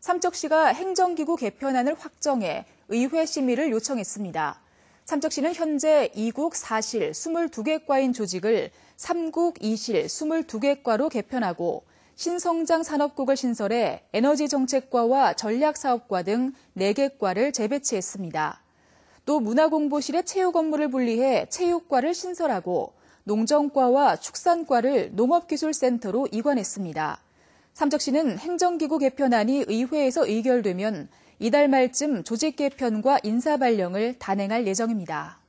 삼척시가 행정기구 개편안을 확정해 의회 심의를 요청했습니다. 삼척시는 현재 2국 4실 22개과인 조직을 3국 2실 22개과로 개편하고 신성장 산업국을 신설해 에너지 정책과와 전략사업과 등 4개과를 재배치했습니다. 또 문화공보실의 체육 업무를 분리해 체육과를 신설하고 농정과와 축산과를 농업기술센터로 이관했습니다. 삼척시는 행정기구 개편안이 의회에서 의결되면 이달 말쯤 조직 개편과 인사 발령을 단행할 예정입니다.